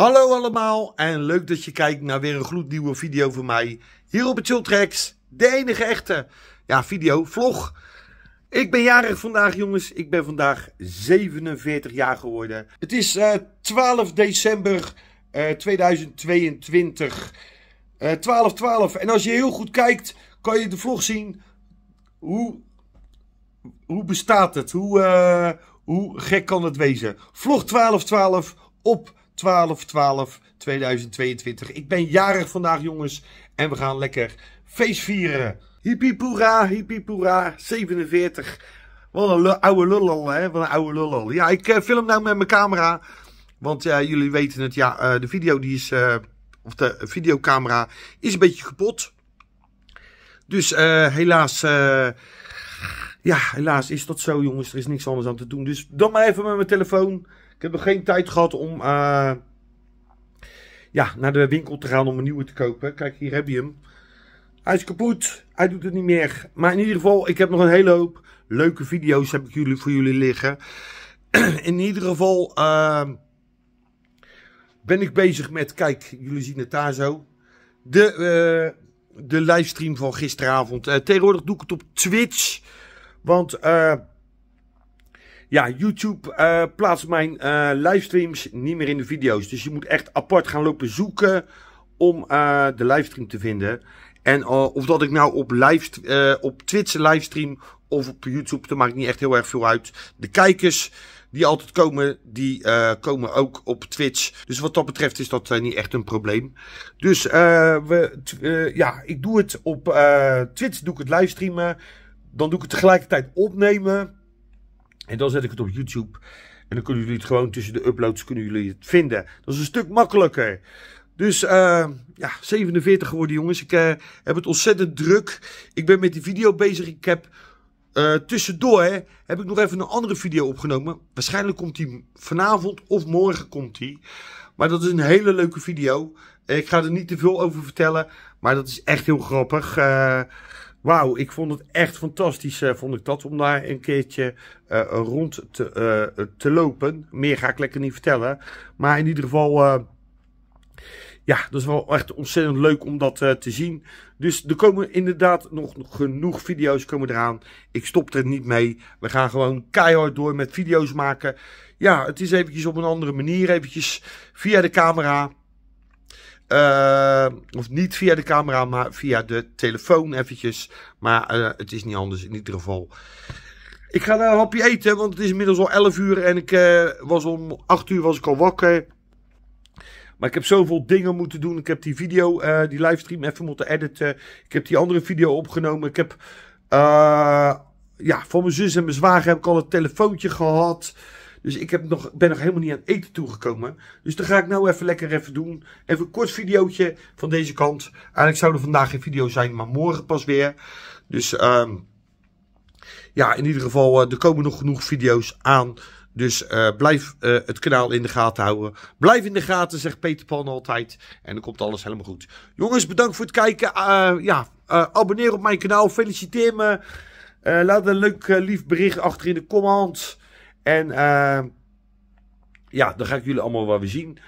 Hallo allemaal en leuk dat je kijkt naar weer een gloednieuwe video van mij hier op het Chiltracks. De enige echte ja, video, vlog. Ik ben jarig vandaag jongens, ik ben vandaag 47 jaar geworden. Het is 12 eh, december 2022, 12.12 12, 12. En als je heel goed kijkt kan je de vlog zien hoe, hoe bestaat het, hoe, eh, hoe gek kan het wezen. Vlog 1212 12 op 12, 12, 2022. Ik ben jarig vandaag, jongens. En we gaan lekker feest vieren. hippie hippipoera, 47. Wat een oude lullal, hè? Wat een oude lullal. Ja, ik eh, film nou met mijn camera. Want jullie weten het, ja, eh, de video die is... Eh, of de videocamera is een beetje kapot. Dus helaas... ja, helaas is dat zo, jongens. Er is niks anders aan te doen. Dus dan maar even met mijn telefoon ik heb nog geen tijd gehad om eh, ja, naar de winkel te gaan om een nieuwe te kopen. Kijk, hier heb je hem. Hij is kapot. Hij doet het niet meer. Maar in ieder geval, ik heb nog een hele hoop leuke video's heb ik jullie, voor jullie liggen. in ieder geval eh, ben ik bezig met, kijk, jullie zien het daar zo. De, eh, de livestream van gisteravond. tegenwoordig doe ik het op Twitch. Want ja, YouTube uh, plaatst mijn uh, livestreams niet meer in de video's. Dus je moet echt apart gaan lopen zoeken om uh, de livestream te vinden. En of dat ik nou op, live, op Twitch livestream of op YouTube, dat maakt niet echt heel erg veel uit. De kijkers die altijd komen, die komen ook op Twitch. Dus wat dat betreft is dat niet echt een probleem. Dus we, ja, ik doe het op Twitch, doe ik het livestreamen. Dan doe ik het tegelijkertijd opnemen. En dan zet ik het op YouTube. En dan kunnen jullie het gewoon tussen de uploads kunnen jullie het vinden. Dat is een stuk makkelijker. Dus eh, ja, 47 geworden jongens. Ik eh, heb het ontzettend druk. Ik ben met die video bezig. Ik heb eh, tussendoor heb ik nog even een andere video opgenomen. Waarschijnlijk komt die vanavond of morgen komt die. Maar dat is een hele leuke video. Ik ga er niet te veel over vertellen. Maar dat is echt heel grappig. Wauw, ik vond het echt fantastisch, eh, vond ik dat, om daar een keertje uh, rond te, uh, te lopen. Meer ga ik lekker niet vertellen. Maar in ieder geval, ja, dat is wel echt ontzettend leuk om dat te zien. Dus er komen inderdaad nog genoeg video's komen eraan. Ik stop er niet mee. We gaan gewoon keihard door met video's maken. Ja, het is eventjes op een andere manier, eventjes via de camera. Eh, of niet via de camera, maar via de telefoon eventjes. Maar eh, het is niet anders in ieder geval. Ik ga een hapje eten, want het is inmiddels al 11 uur en ik eh, was om 8 uur was ik al wakker. Maar ik heb zoveel dingen moeten doen. Ik heb die video, die livestream even moeten editen. Ik heb die andere video opgenomen. Ik heb ja, voor mijn zus en mijn zwager heb ik al een telefoontje gehad. Dus ik heb nog, ben nog helemaal niet aan eten toegekomen. Dus dat ga ik nou even lekker even doen. Even een kort videootje van deze kant. Eigenlijk zou er vandaag geen video zijn, maar morgen pas weer. Dus um, ja, in ieder geval, eh, er komen nog genoeg video's aan. Dus uh, blijf eh, het kanaal in de gaten houden. Blijf in de gaten, zegt Peter Pan altijd. En dan komt alles helemaal goed. Jongens, bedankt voor het kijken. ja, abonneer op mijn kanaal. Feliciteer me. laat een leuk lief bericht achter in de comments. En uh, ja, dan ga ik jullie allemaal wel weer zien.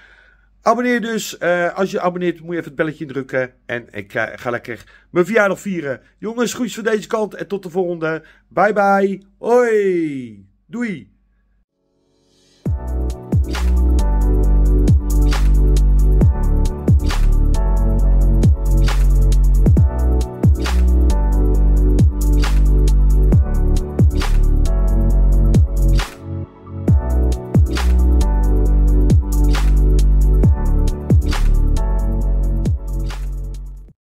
Abonneer dus. Eh, als je abonneert moet je even het belletje drukken. En ik ga lekker mijn verjaardag vieren. Jongens, groetjes van deze kant. En tot de volgende. Bye bye. Hoi. Doei.